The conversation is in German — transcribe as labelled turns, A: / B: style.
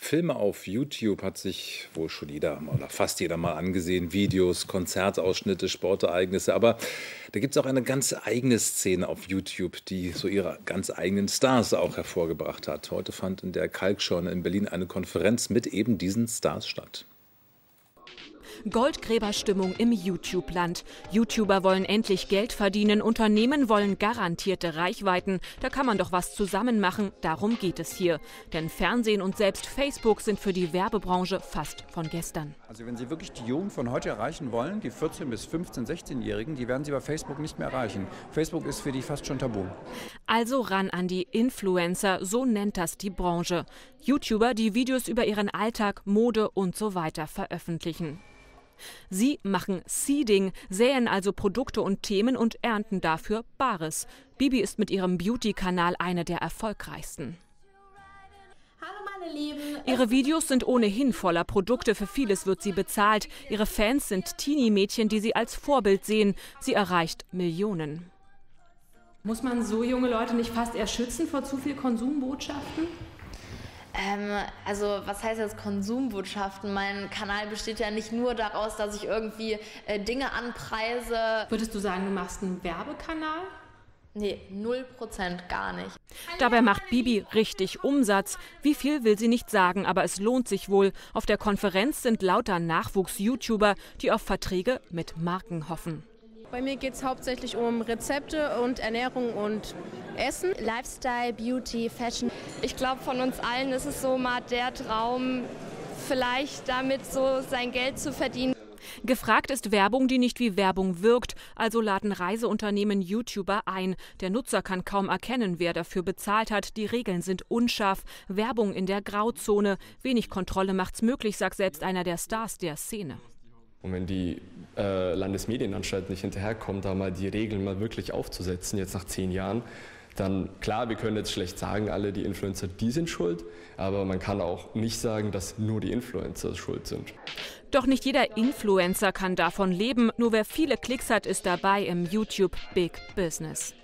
A: Filme auf YouTube hat sich wohl schon jeder oder fast jeder mal angesehen. Videos, Konzertausschnitte, Sportereignisse. Aber da gibt es auch eine ganz eigene Szene auf YouTube, die so ihre ganz eigenen Stars auch hervorgebracht hat. Heute fand in der Kalkschorne in Berlin eine Konferenz mit eben diesen Stars statt. Goldgräberstimmung im YouTube-Land. YouTuber wollen endlich Geld verdienen, Unternehmen wollen garantierte Reichweiten. Da kann man doch was zusammen machen, darum geht es hier. Denn Fernsehen und selbst Facebook sind für die Werbebranche fast von gestern. Also wenn Sie wirklich die Jugend von heute erreichen wollen, die 14- bis 15-, 16-Jährigen, die werden Sie bei Facebook nicht mehr erreichen. Facebook ist für die fast schon tabu. Also ran an die Influencer, so nennt das die Branche. YouTuber, die Videos über ihren Alltag, Mode und so weiter veröffentlichen. Sie machen Seeding, säen also Produkte und Themen und ernten dafür Bares. Bibi ist mit ihrem Beauty-Kanal eine der erfolgreichsten. Hallo meine Lieben. Ihre Videos sind ohnehin voller Produkte, für vieles wird sie bezahlt. Ihre Fans sind Teenie-Mädchen, die sie als Vorbild sehen. Sie erreicht Millionen. Muss man so junge Leute nicht fast eher schützen vor zu viel Konsumbotschaften? Ähm, also was heißt jetzt Konsumbotschaften? Mein Kanal besteht ja nicht nur daraus, dass ich irgendwie äh, Dinge anpreise. Würdest du sagen, du machst einen Werbekanal? Nee, 0% gar nicht. Dabei macht Bibi richtig Umsatz. Wie viel will sie nicht sagen, aber es lohnt sich wohl. Auf der Konferenz sind lauter Nachwuchs-YouTuber, die auf Verträge mit Marken hoffen. Bei mir geht es hauptsächlich um Rezepte und Ernährung und Essen. Lifestyle, Beauty, Fashion. Ich glaube, von uns allen ist es so mal der Traum, vielleicht damit so sein Geld zu verdienen. Gefragt ist Werbung, die nicht wie Werbung wirkt, also laden Reiseunternehmen YouTuber ein. Der Nutzer kann kaum erkennen, wer dafür bezahlt hat. Die Regeln sind unscharf, Werbung in der Grauzone. Wenig Kontrolle macht's möglich, sagt selbst einer der Stars der Szene. Und wenn die äh, Landesmedienanstalt nicht hinterherkommt, da mal die Regeln mal wirklich aufzusetzen, jetzt nach zehn Jahren, dann klar, wir können jetzt schlecht sagen, alle die Influencer, die sind schuld, aber man kann auch nicht sagen, dass nur die Influencer schuld sind. Doch nicht jeder Influencer kann davon leben, nur wer viele Klicks hat, ist dabei im YouTube Big Business.